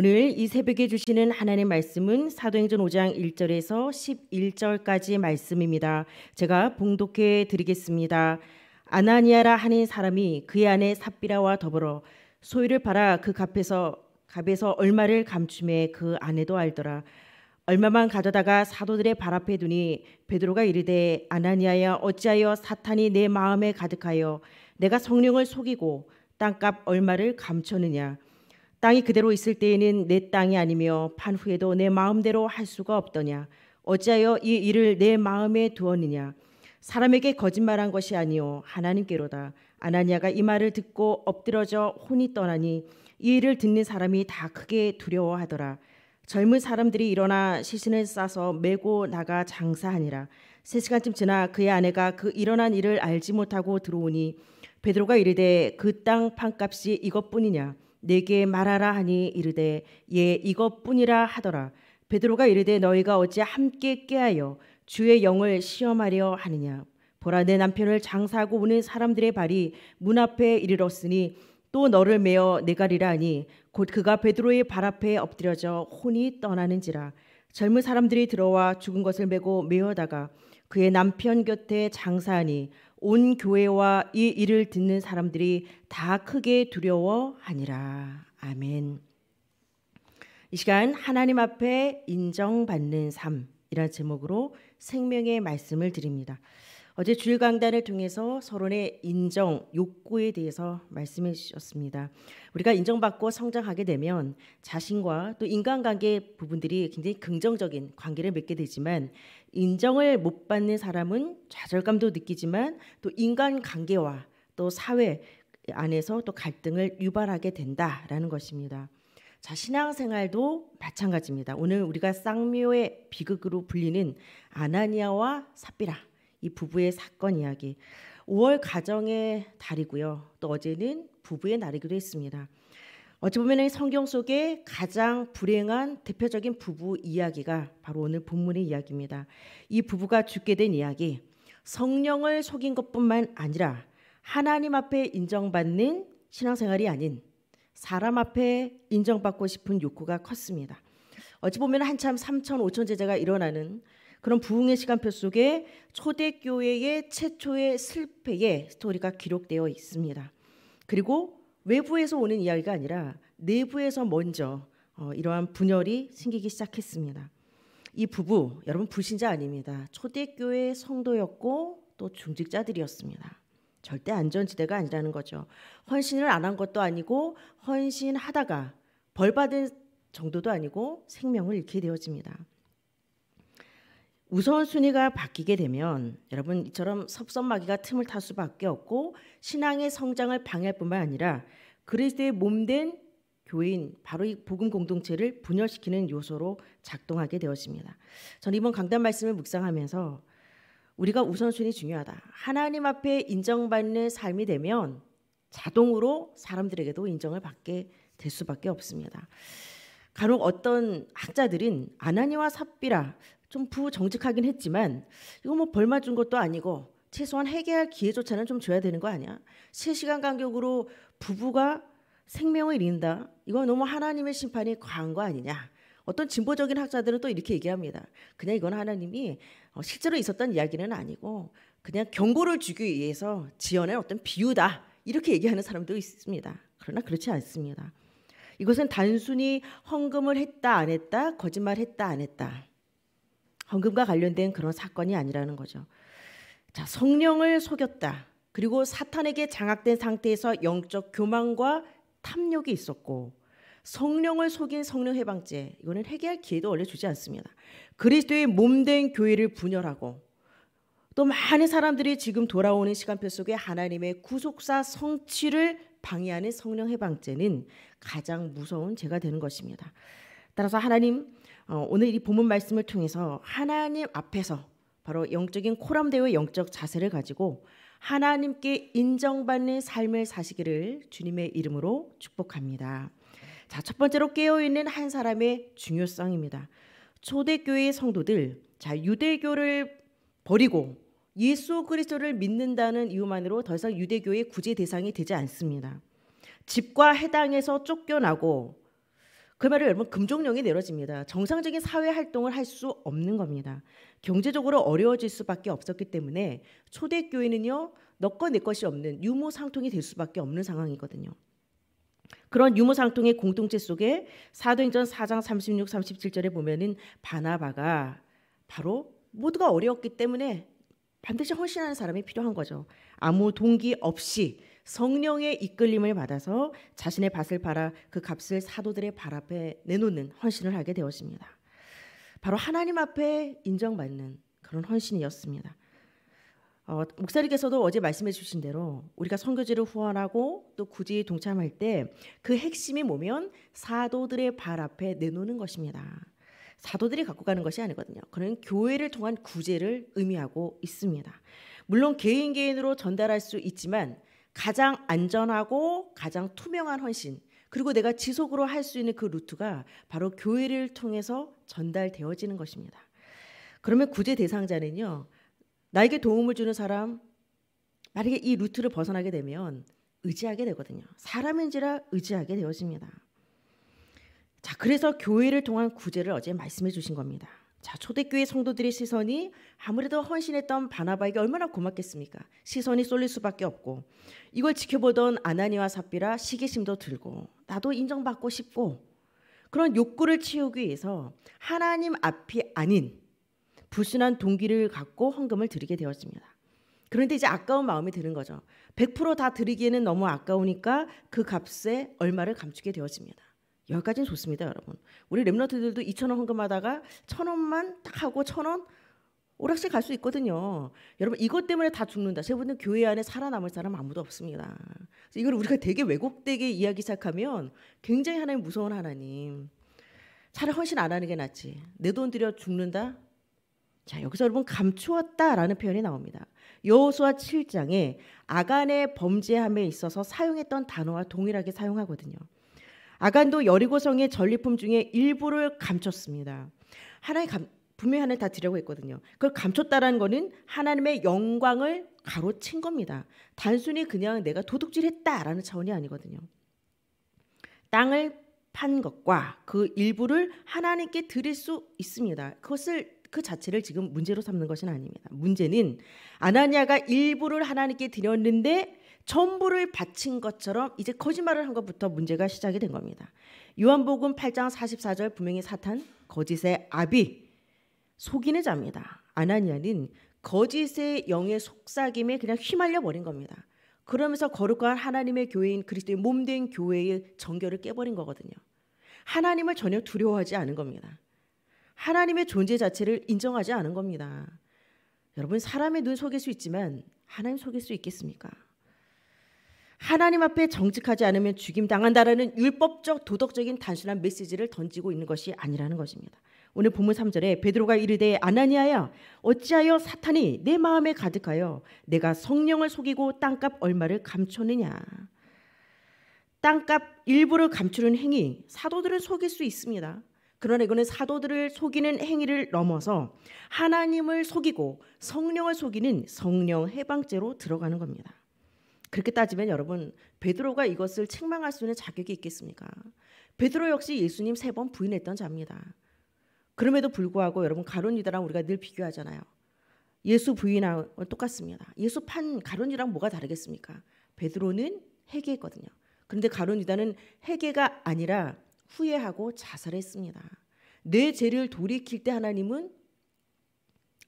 오늘 이 새벽에 주시는 하나님의 말씀은 사도행전 5장 1절에서 11절까지 말씀입니다. 제가 봉독해 드리겠습니다. 아나니아라 하는 사람이 그의 아내 삽비라와 더불어 소유를 팔아 그 값에서 값에서 얼마를 감춤해 그 아내도 알더라. 얼마만 가져다가 사도들의 발 앞에 두니 베드로가 이르되 아나니아야 어찌하여 사탄이 내 마음에 가득하여 내가 성령을 속이고 땅값 얼마를 감추느냐 땅이 그대로 있을 때에는 내 땅이 아니며 판 후에도 내 마음대로 할 수가 없더냐 어찌하여 이 일을 내 마음에 두었느냐 사람에게 거짓말한 것이 아니요 하나님께로다 아나니아가 이 말을 듣고 엎드러져 혼이 떠나니 이 일을 듣는 사람이 다 크게 두려워하더라 젊은 사람들이 일어나 시신을 싸서 메고 나가 장사하니라 세 시간쯤 지나 그의 아내가 그 일어난 일을 알지 못하고 들어오니 베드로가 이르되 그 땅 판값이 이것뿐이냐 내게 말하라 하니 이르되 예 이것뿐이라 하더라 베드로가 이르되 너희가 어찌 함께 깨하여 주의 영을 시험하려 하느냐 보라 내 남편을 장사하고 오는 사람들의 발이 문 앞에 이르렀으니 또 너를 메어 내가리라 하니 곧 그가 베드로의 발 앞에 엎드려져 혼이 떠나는지라 젊은 사람들이 들어와 죽은 것을 메고 메어다가 그의 남편 곁에 장사하니 온 교회와 이 일을 듣는 사람들이 다 크게 두려워하니라. 아멘. 이 시간 하나님 앞에 인정받는 삶이라 제목으로 생명의 말씀을 드립니다. 어제 주일 강단을 통해서 서론의 인정 욕구에 대해서 말씀해 주셨습니다. 우리가 인정받고 성장하게 되면 자신과 또 인간관계 부분들이 굉장히 긍정적인 관계를 맺게 되지만 인정을 못 받는 사람은 좌절감도 느끼지만 또 인간 관계와 또 사회 안에서 또 갈등을 유발하게 된다라는 것입니다. 자, 신앙생활도 마찬가지입니다. 오늘 우리가 쌍묘의 비극으로 불리는 아나니아와 삽비라 이 부부의 사건 이야기. 5월 가정의 달이고요. 또 어제는 부부의 날이기도 했습니다. 어찌 보면 성경 속에 가장 불행한 대표적인 부부 이야기가 바로 오늘 본문의 이야기입니다. 이 부부가 죽게 된 이야기, 성령을 속인 것뿐만 아니라 하나님 앞에 인정받는 신앙생활이 아닌 사람 앞에 인정받고 싶은 욕구가 컸습니다. 어찌 보면 한참 3천, 5천 제자가 일어나는 그런 부흥의 시간표 속에 초대교회의 최초의 실패의 스토리가 기록되어 있습니다. 그리고 외부에서 오는 이야기가 아니라 내부에서 먼저 어, 이러한 분열이 생기기 시작했습니다. 이 부부 여러분 불신자 아닙니다. 초대교회 성도였고 또 중직자들이었습니다. 절대 안전지대가 아니라는 거죠. 헌신을 안 한 것도 아니고 헌신하다가 벌 받은 정도도 아니고 생명을 잃게 되어집니다. 우선순위가 바뀌게 되면 여러분 이처럼 섭섭마귀가 틈을 탈 수밖에 없고 신앙의 성장을 방해할 뿐만 아니라 그리스도의 몸된 교인 바로 이 복음 공동체를 분열시키는 요소로 작동하게 되었습니다. 전 이번 강단 말씀을 묵상하면서 우리가 우선순위 중요하다. 하나님 앞에 인정받는 삶이 되면 자동으로 사람들에게도 인정을 받게 될 수밖에 없습니다. 간혹 어떤 학자들은 아나니와 삽비라 좀 부정직하긴 했지만 이거 뭐벌 맞은 것도 아니고 최소한 해결할 기회조차는 좀 줘야 되는 거 아니야? 3시간 간격으로 부부가 생명을 잃는다. 이건 너무 하나님의 심판이 과한 거 아니냐? 어떤 진보적인 학자들은 또 이렇게 얘기합니다. 그냥 이건 하나님이 어, 실제로 있었던 이야기는 아니고 그냥 경고를 주기 위해서 지어낸 어떤 비유다. 이렇게 얘기하는 사람도 있습니다. 그러나 그렇지 않습니다. 이것은 단순히 헌금을 했다 안 했다 거짓말 했다 안 했다 헌금과 관련된 그런 사건이 아니라는 거죠. 자, 성령을 속였다. 그리고 사탄에게 장악된 상태에서 영적 교만과 탐욕이 있었고 성령을 속인 성령 해방죄 이거는 해결할 기회도 원래 주지 않습니다. 그리스도의 몸 된 교회를 분열하고 또 많은 사람들이 지금 돌아오는 시간표 속에 하나님의 구속사 성취를 방해하는 성령 해방죄는 가장 무서운 죄가 되는 것입니다. 따라서 하나님 어, 오늘 이 본문 말씀을 통해서 하나님 앞에서 바로 영적인 코람대의 영적 자세를 가지고 하나님께 인정받는 삶을 사시기를 주님의 이름으로 축복합니다. 자, 첫 번째로 깨어 있는 한 사람의 중요성입니다. 초대교회 성도들 자, 유대교를 버리고 예수 그리스도를 믿는다는 이유만으로 더 이상 유대교의 구제 대상이 되지 않습니다. 집과 해당에서 쫓겨나고 그 말을 여러분 금종령이 내려집니다. 정상적인 사회 활동을 할 수 없는 겁니다. 경제적으로 어려워질 수밖에 없었기 때문에 초대 교회는요 너꺼 내 것이 없는 유무상통이될 수밖에 없는 상황이거든요. 그런 유무상통의 공동체 속에 사도행전 4장 36, 37절에 보면은 바나바가 바로 모두가 어려웠기 때문에 반드시 헌신하는 사람이 필요한 거죠. 아무 동기 없이 성령의 이끌림을 받아서 자신의 밭을 팔아 그 값을 사도들의 발 앞에 내놓는 헌신을 하게 되었습니다. 바로 하나님 앞에 인정받는 그런 헌신이었습니다. 어, 목사님께서도 어제 말씀해 주신 대로 우리가 선교지를 후원하고 또 굳이 동참할 때 그 핵심이 뭐면 사도들의 발 앞에 내놓는 것입니다. 사도들이 갖고 가는 것이 아니거든요. 그는 교회를 통한 구제를 의미하고 있습니다. 물론 개인 개인으로 전달할 수 있지만 가장 안전하고 가장 투명한 헌신 그리고 내가 지속으로 할 수 있는 그 루트가 바로 교회를 통해서 전달되어지는 것입니다. 그러면 구제 대상자는요. 나에게 도움을 주는 사람 만약에 이 루트를 벗어나게 되면 의지하게 되거든요. 사람인지라 의지하게 되어집니다. 자, 그래서 교회를 통한 구제를 어제 말씀해 주신 겁니다. 자, 초대교회 성도들의 시선이 아무래도 헌신했던 바나바에게 얼마나 고맙겠습니까? 시선이 쏠릴 수밖에 없고 이걸 지켜보던 아나니와 삽비라 시기심도 들고 나도 인정받고 싶고 그런 욕구를 치우기 위해서 하나님 앞이 아닌 불순한 동기를 갖고 헌금을 드리게 되었습니다. 그런데 이제 아까운 마음이 드는 거죠. 100%다 드리기에는 너무 아까우니까 그 값에 얼마를 감추게 되었습니다. 여기까지는 좋습니다, 여러분. 우리 랩런트들도 2천 원 헌금하다가 1천 원만 딱 하고 1 천원 오락실 갈 수 있거든요. 여러분 이것 때문에 다 죽는다. 세분은 교회 안에 살아남을 사람 아무도 없습니다. 이걸 우리가 되게 왜곡되게 이야기 시작하면 굉장히 하나님 무서운 하나님. 차라리 헌신 안 하는 게 낫지. 내 돈 들여 죽는다. 자 여기서 여러분 감추었다라는 표현이 나옵니다. 여호수아 7장에 아간의 범죄함에 있어서 사용했던 단어와 동일하게 사용하거든요. 아간도 여리고성의 전리품 중에 일부를 감췄습니다. 하나의 감, 분명히 하나를 다 드리라고 했거든요. 그걸 감췄다라는 거는 하나님의 영광을 가로챈 겁니다. 단순히 그냥 내가 도둑질했다라는 차원이 아니거든요. 땅을 판 것과 그 일부를 하나님께 드릴 수 있습니다. 그것을 그 자체를 지금 문제로 삼는 것은 아닙니다. 문제는 아나니아가 일부를 하나님께 드렸는데 전부를 바친 것처럼 이제 거짓말을 한 것부터 문제가 시작이 된 겁니다. 요한복음 8장 44절 분명히 사탄 거짓의 아비 속이는 자입니다. 아나니아는 거짓의 영의 속삭임에 그냥 휘말려 버린 겁니다. 그러면서 거룩한 하나님의 교회인 그리스도의 몸된 교회의 정결을 깨버린 거거든요. 하나님을 전혀 두려워하지 않은 겁니다. 하나님의 존재 자체를 인정하지 않은 겁니다. 여러분 사람의 눈 속일 수 있지만 하나님 속일 수 있겠습니까? 하나님 앞에 정직하지 않으면 죽임 당한다라는 율법적 도덕적인 단순한 메시지를 던지고 있는 것이 아니라는 것입니다. 오늘 본문 3절에 베드로가 이르되 아나니아야 어찌하여 사탄이 내 마음에 가득하여 내가 성령을 속이고 땅값 얼마를 감췄느냐. 땅값 일부를 감추는 행위 사도들은 속일 수 있습니다. 그러나 이거는 사도들을 속이는 행위를 넘어서 하나님을 속이고 성령을 속이는 성령 해방죄로 들어가는 겁니다. 그렇게 따지면 여러분 베드로가 이것을 책망할 수 있는 자격이 있겠습니까? 베드로 역시 예수님 세 번 부인했던 자입니다. 그럼에도 불구하고 여러분 가론유다랑 우리가 늘 비교하잖아요. 예수 부인하고 똑같습니다. 예수 판 가론유랑 뭐가 다르겠습니까? 베드로는 회개했거든요. 그런데 가론유다는 회개가 아니라 후회하고 자살했습니다. 내 죄를 돌이킬 때 하나님은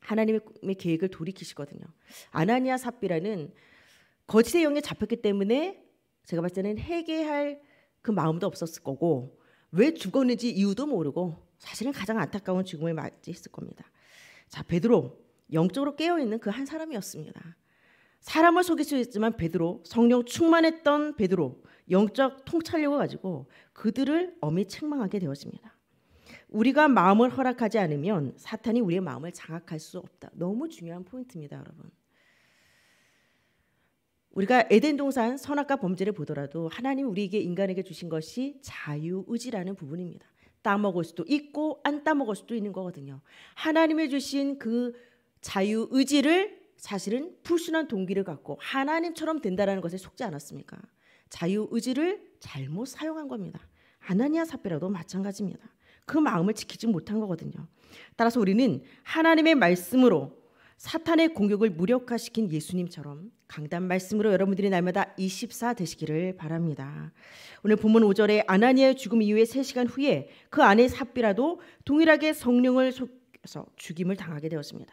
하나님의 계획을 돌이키시거든요. 아나니아 삽비라는 거짓의 영에 잡혔기 때문에 제가 봤을 때는 회개할 그 마음도 없었을 거고 왜 죽었는지 이유도 모르고 사실은 가장 안타까운 죽음을 맞이했을 겁니다. 자 베드로 영적으로 깨어 있는 그 한 사람이었습니다. 사람을 속일 수 있지만 베드로 성령 충만했던 베드로 영적 통찰력을 가지고 그들을 엄히 책망하게 되었습니다. 우리가 마음을 허락하지 않으면 사탄이 우리의 마음을 장악할 수 없다. 너무 중요한 포인트입니다, 여러분. 우리가 에덴 동산 선악과 범죄를 보더라도 하나님 우리에게 인간에게 주신 것이 자유 의지라는 부분입니다. 따먹을 수도 있고 안 따먹을 수도 있는 거거든요. 하나님의 주신 그 자유 의지를 사실은 불순한 동기를 갖고 하나님처럼 된다라는 것에 속지 않았습니까? 자유 의지를 잘못 사용한 겁니다. 아나니아 사페라도 마찬가지입니다. 그 마음을 지키지 못한 거거든요. 따라서 우리는 하나님의 말씀으로 사탄의 공격을 무력화시킨 예수님처럼 강단 말씀으로 여러분들이 날마다 24 되시기를 바랍니다. 오늘 본문 5절에 아나니아의 죽음 이후에 3시간 후에 그 아내 삽비라도 동일하게 성령을 속여서 죽임을 당하게 되었습니다.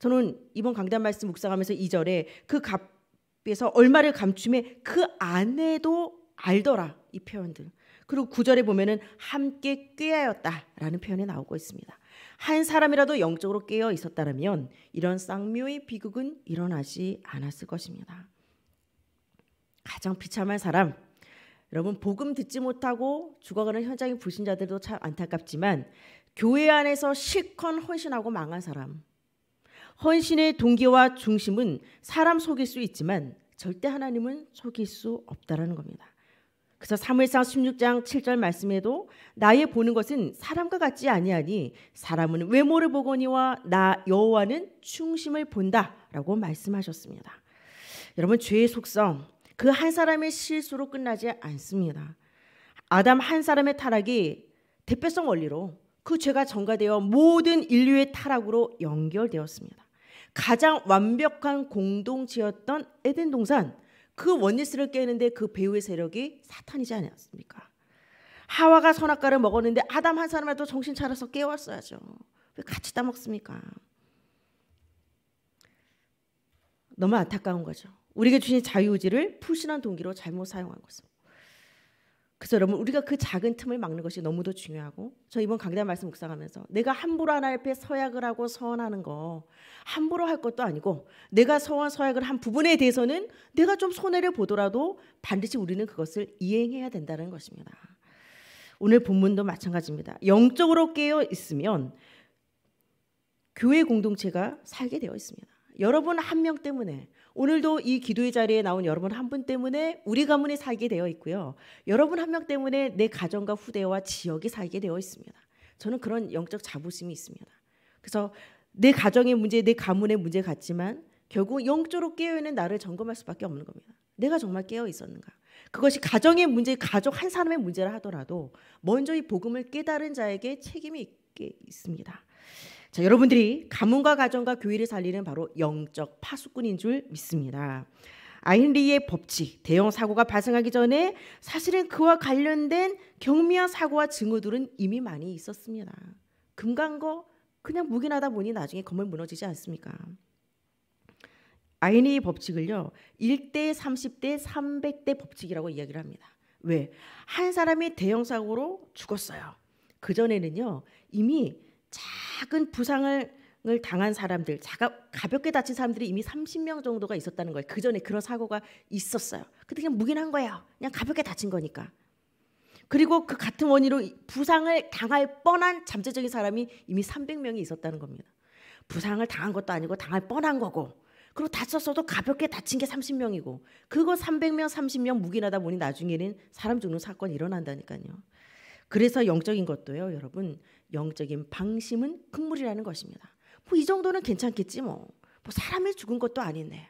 저는 이번 강단 말씀 묵상하면서 2절에 그 값에서 얼마를 감춤해 그 아내도 알더라 이 표현들 그리고 9절에 보면은 함께 꾀하였다라는 표현이 나오고 있습니다. 한 사람이라도 영적으로 깨어 있었다면 이런 쌍묘의 비극은 일어나지 않았을 것입니다. 가장 비참한 사람, 여러분 복음 듣지 못하고 죽어가는 현장의 불신자들도 참 안타깝지만 교회 안에서 실컷 헌신하고 망한 사람, 헌신의 동기와 중심은 사람 속일 수 있지만 절대 하나님은 속일 수 없다라는 겁니다. 그래서 사무엘상 16장 7절 말씀에도 나의 보는 것은 사람과 같지 아니하니 사람은 외모를 보거니와 나 여호와는 충심을 본다라고 말씀하셨습니다. 여러분 죄의 속성 그 한 사람의 실수로 끝나지 않습니다. 아담 한 사람의 타락이 대표성 원리로 그 죄가 전가되어 모든 인류의 타락으로 연결되었습니다. 가장 완벽한 공동체였던 에덴 동산 그 원리스를 깨는데 그 배후의 세력이 사탄이지 않았습니까? 하와가 선악과를 먹었는데 아담 한 사람이라도 정신 차려서 깨웠어야죠. 왜 같이 따먹습니까? 너무 안타까운 거죠. 우리에게 주신 자유의지를 불신한 동기로 잘못 사용한 것입니다. 그래서 여러분 우리가 그 작은 틈을 막는 것이 너무도 중요하고 저 이번 강단 말씀 묵상하면서 내가 함부로 하나님 앞에 서약을 하고 서원하는 거 함부로 할 것도 아니고 내가 서원 서약을 한 부분에 대해서는 내가 좀 손해를 보더라도 반드시 우리는 그것을 이행해야 된다는 것입니다. 오늘 본문도 마찬가지입니다. 영적으로 깨어 있으면 교회 공동체가 살게 되어 있습니다. 여러분 한 명 때문에 오늘도 이 기도의 자리에 나온 여러분 한 분 때문에 우리 가문이 살게 되어 있고요. 여러분 한 명 때문에 내 가정과 후대와 지역이 살게 되어 있습니다. 저는 그런 영적 자부심이 있습니다. 그래서 내 가정의 문제, 내 가문의 문제 같지만 결국 영적으로 깨어 있는 나를 점검할 수밖에 없는 겁니다. 내가 정말 깨어 있었는가? 그것이 가정의 문제, 가족 한 사람의 문제라 하더라도 먼저 이 복음을 깨달은 자에게 책임이 있게 있습니다. 자, 여러분들이 가문과 가정과 교회를 살리는 바로 영적 파수꾼인 줄 믿습니다. 아인리의 법칙, 대형 사고가 발생하기 전에 사실은 그와 관련된 경미한 사고와 증거들은 이미 많이 있었습니다. 금강거 그냥 묵인하다 보니 나중에 건물 무너지지 않습니까? 아인리의 법칙을요. 1대 30대 300대 법칙이라고 이야기를 합니다. 왜? 한 사람이 대형 사고로 죽었어요. 그전에는요. 이미 작은 부상을 당한 사람들, 자가, 가볍게 다친 사람들이 이미 30명 정도가 있었다는 거예요. 그 전에 그런 사고가 있었어요. 근데 그냥 묵인한 거예요. 그냥 가볍게 다친 거니까. 그리고 그 같은 원인으로 부상을 당할 뻔한 잠재적인 사람이 이미 300명이 있었다는 겁니다. 부상을 당한 것도 아니고 당할 뻔한 거고 그리고 다쳤어도 가볍게 다친 게 30명이고 그거 300명, 30명 묵인하다 보니 나중에는 사람 죽는 사건이 일어난다니까요. 그래서 영적인 것도요, 여러분. 영적인 방심은 큰물이라는 것입니다. 뭐 이 정도는 괜찮겠지 뭐. 뭐 사람이 죽은 것도 아닌데.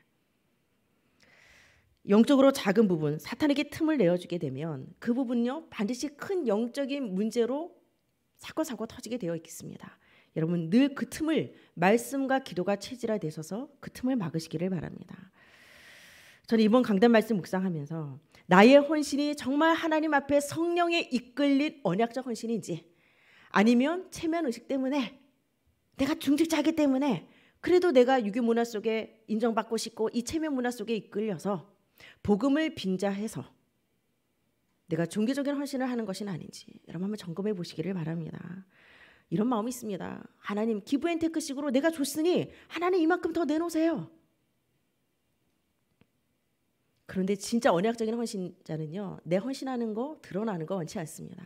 영적으로 작은 부분, 사탄에게 틈을 내어주게 되면 그 부분요 반드시 큰 영적인 문제로 사건 사고 터지게 되어 있겠습니다. 여러분 늘 그 틈을 말씀과 기도가 체질화 되셔서 그 틈을 막으시기를 바랍니다. 저는 이번 강단 말씀 묵상하면서 나의 헌신이 정말 하나님 앞에 성령에 이끌린 언약적 헌신인지 아니면 체면 의식 때문에 내가 중직자기 때문에 그래도 내가 유교 문화 속에 인정받고 싶고 이 체면 문화 속에 이끌려서 복음을 빙자해서 내가 종교적인 헌신을 하는 것이 아닌지 여러분 한번 점검해 보시기를 바랍니다. 이런 마음이 있습니다. 하나님 기브앤테크식으로 내가 줬으니 하나님 이만큼 더 내놓으세요. 그런데 진짜 언약적인 헌신자는요, 내 헌신하는 거 드러나는 거 원치 않습니다.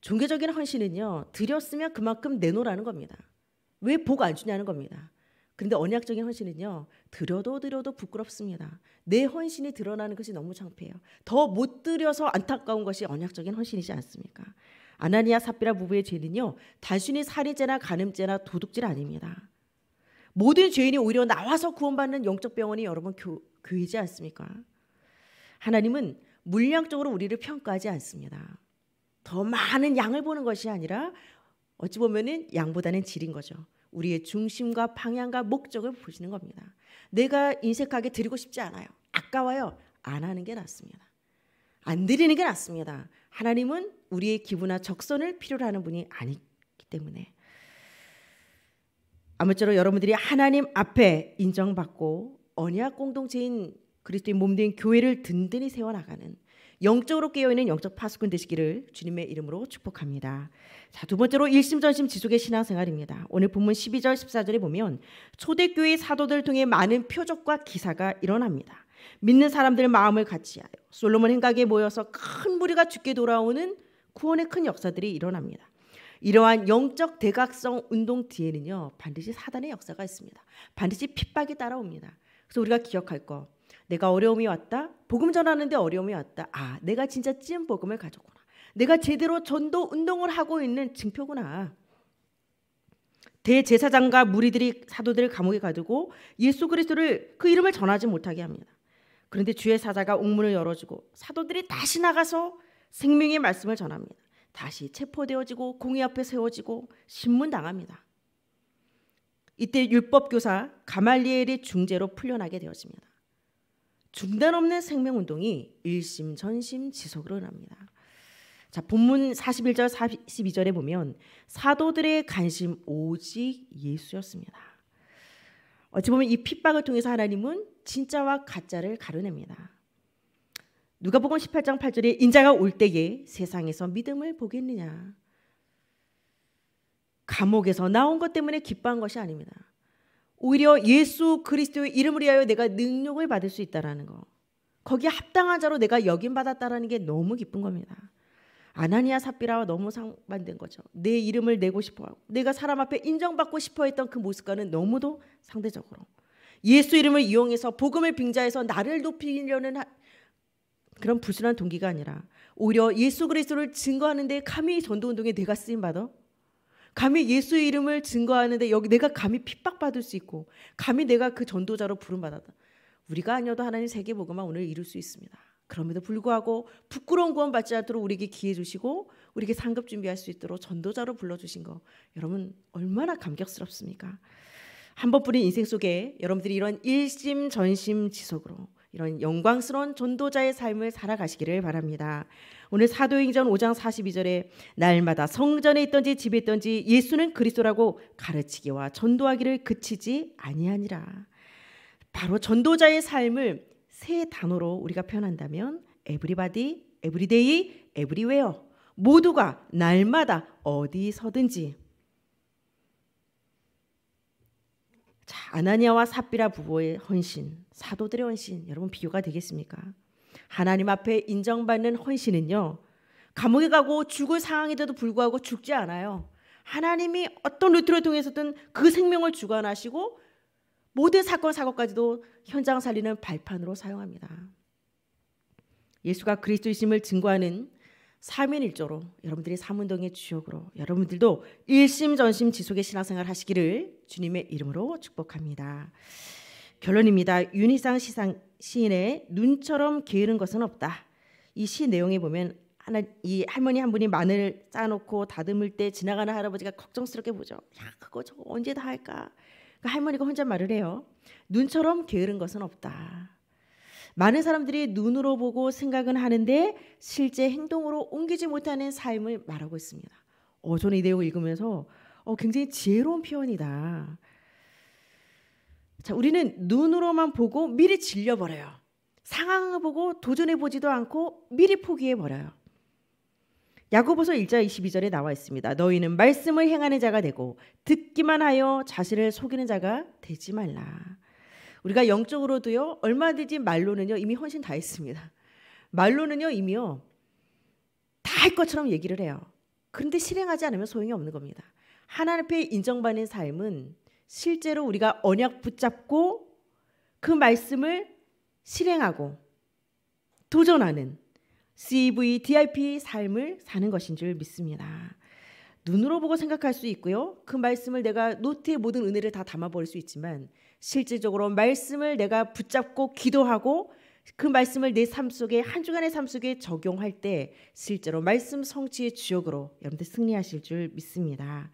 종교적인 헌신은요, 드렸으면 그만큼 내놓으라는 겁니다. 왜 복 안 주냐는 겁니다. 그데 언약적인 헌신은요, 드려도 드려도 부끄럽습니다. 내 헌신이 드러나는 것이 너무 창피해요. 더 못 드려서 안타까운 것이 언약적인 헌신이지 않습니까? 아나니아 삽비라 부부의 죄는요, 단순히 살인죄나 간음죄나 도둑질 아닙니다. 모든 죄인이 오히려 나와서 구원받는 영적 병원이 여러분 교, 그이지 않습니까? 하나님은 물량적으로 우리를 평가하지 않습니다. 더 많은 양을 보는 것이 아니라 어찌 보면은 양보다는 질인 거죠. 우리의 중심과 방향과 목적을 보시는 겁니다. 내가 인색하게 드리고 싶지 않아요. 아까워요. 안 하는 게 낫습니다. 안 드리는 게 낫습니다. 하나님은 우리의 기부나 적선을 필요로 하는 분이 아니기 때문에 아무쪼록 여러분들이 하나님 앞에 인정받고 언약 공동체인 그리스도의 몸된 교회를 든든히 세워 나가는 영적으로 깨어 있는 영적 파수꾼 되시기를 주님의 이름으로 축복합니다. 자, 두 번째로 일심전심 지속의 신앙생활입니다. 오늘 본문 12절 14절에 보면 초대교회 사도들 통해 많은 표적과 기사가 일어납니다. 믿는 사람들의 마음을 같이 하여 솔로몬 행각에 모여서 큰 무리가 죽게 돌아오는 구원의 큰 역사들이 일어납니다. 이러한 영적 대각성 운동 뒤에는요 반드시 사단의 역사가 있습니다. 반드시 핍박이 따라옵니다. 그래서 우리가 기억할 거. 내가 어려움이 왔다. 복음 전하는데 어려움이 왔다. 아, 내가 진짜 찐 복음을 가졌구나. 내가 제대로 전도 운동을 하고 있는 증표구나. 대제사장과 무리들이 사도들을 감옥에 가두고 예수 그리스도를 그 이름을 전하지 못하게 합니다. 그런데 주의 사자가 옥문을 열어주고 사도들이 다시 나가서 생명의 말씀을 전합니다. 다시 체포되어지고 공의 앞에 세워지고 신문 당합니다. 이때 율법교사 가말리엘이 중재로 풀려나게 되었습니다. 중단 없는 생명운동이 일심전심 지속으로 납니다. 자, 본문 41절 42절에 보면 사도들의 관심 오직 예수였습니다. 어찌 보면 이 핍박을 통해서 하나님은 진짜와 가짜를 가르냅니다. 누가복음 18장 8절에 인자가 올 때에 세상에서 믿음을 보겠느냐 감옥에서 나온 것 때문에 기뻐한 것이 아닙니다. 오히려 예수 그리스도의 이름을 위하여 내가 능력을 받을 수 있다라는 거. 거기에 합당한 자로 내가 여긴 받았다라는 게 너무 기쁜 겁니다. 아나니아 삽비라와 너무 상반된 거죠. 내 이름을 내고 싶어 하고 내가 사람 앞에 인정받고 싶어 했던 그 모습과는 너무도 상대적으로 예수 이름을 이용해서 복음을 빙자해서 나를 높이려는 그런 불순한 동기가 아니라 오히려 예수 그리스도를 증거하는 데 카미 전도 운동에 내가 쓰임 받아 감히 예수의 이름을 증거하는데 여기 내가 감히 핍박받을 수 있고 감히 내가 그 전도자로 부름받았다. 우리가 아니어도 하나님 세계 복음만 오늘 이룰 수 있습니다. 그럼에도 불구하고 부끄러운 구원 받지 않도록 우리에게 기회 주시고 우리에게 상급 준비할 수 있도록 전도자로 불러 주신 거 여러분 얼마나 감격스럽습니까? 한 번뿐인 인생 속에 여러분들이 이런 일심전심 지속으로 이런 영광스러운 전도자의 삶을 살아가시기를 바랍니다. 오늘 사도행전 5장 42절에 날마다 성전에 있던지 집에 있던지 예수는 그리스도라고 가르치기와 전도하기를 그치지 아니하니라. 바로 전도자의 삶을 세 단어로 우리가 표현한다면 에브리바디, 에브리데이, 에브리웨어 모두가 날마다 어디서든지 자, 아나니아와 삽비라 부부의 헌신 사도들의 헌신 여러분 비교가 되겠습니까? 하나님 앞에 인정받는 헌신은요. 감옥에 가고 죽을 상황에도 불구하고 죽지 않아요. 하나님이 어떤 루트를 통해서든 그 생명을 주관하시고 모든 사건 사고까지도 현장 살리는 발판으로 사용합니다. 예수가 그리스도이심을 증거하는 사면일조로 여러분들이 삼운동의 주역으로 여러분들도 일심전심 지속의 신앙생활 하시기를 주님의 이름으로 축복합니다. 결론입니다. 윤희상 시상 시인의 눈처럼 게으른 것은 없다. 이 시 내용에 보면 하나 이 할머니 한 분이 마늘 짜놓고 다듬을 때 지나가는 할아버지가 걱정스럽게 보죠. 야 그거 저 언제 다 할까? 그러니까 할머니가 혼자 말을 해요. 눈처럼 게으른 것은 없다. 많은 사람들이 눈으로 보고 생각은 하는데 실제 행동으로 옮기지 못하는 삶을 말하고 있습니다. 어, 저는 이 내용을 읽으면서 어, 굉장히 지혜로운 표현이다. 자, 우리는 눈으로만 보고 미리 질려버려요. 상황을 보고 도전해보지도 않고 미리 포기해버려요. 야구보서 1장 22절에 나와 있습니다. 너희는 말씀을 행하는 자가 되고 듣기만 하여 자신을 속이는 자가 되지 말라. 우리가 영적으로도요 얼마든지 말로는요 이미 헌신 다 했습니다. 말로는요 이미요 다 할 것처럼 얘기를 해요. 그런데 실행하지 않으면 소용이 없는 겁니다. 하나님 앞에 인정받는 삶은 실제로 우리가 언약 붙잡고 그 말씀을 실행하고 도전하는 CV, DIP 삶을 사는 것인 줄 믿습니다. 눈으로 보고 생각할 수 있고요. 그 말씀을 내가 노트에 모든 은혜를 다 담아버릴 수 있지만 실질적으로 말씀을 내가 붙잡고 기도하고 그 말씀을 내 삶 속에 한 주간의 삶 속에 적용할 때 실제로 말씀 성취의 주역으로 여러분들 승리하실 줄 믿습니다.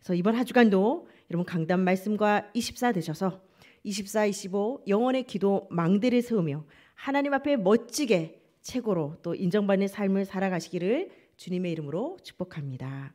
그래서 이번 한 주간도 여러분 강단 말씀과 24 되셔서 24, 25 영원의 기도 망대를 세우며 하나님 앞에 멋지게 최고로 또 인정받는 삶을 살아가시기를 주님의 이름으로 축복합니다.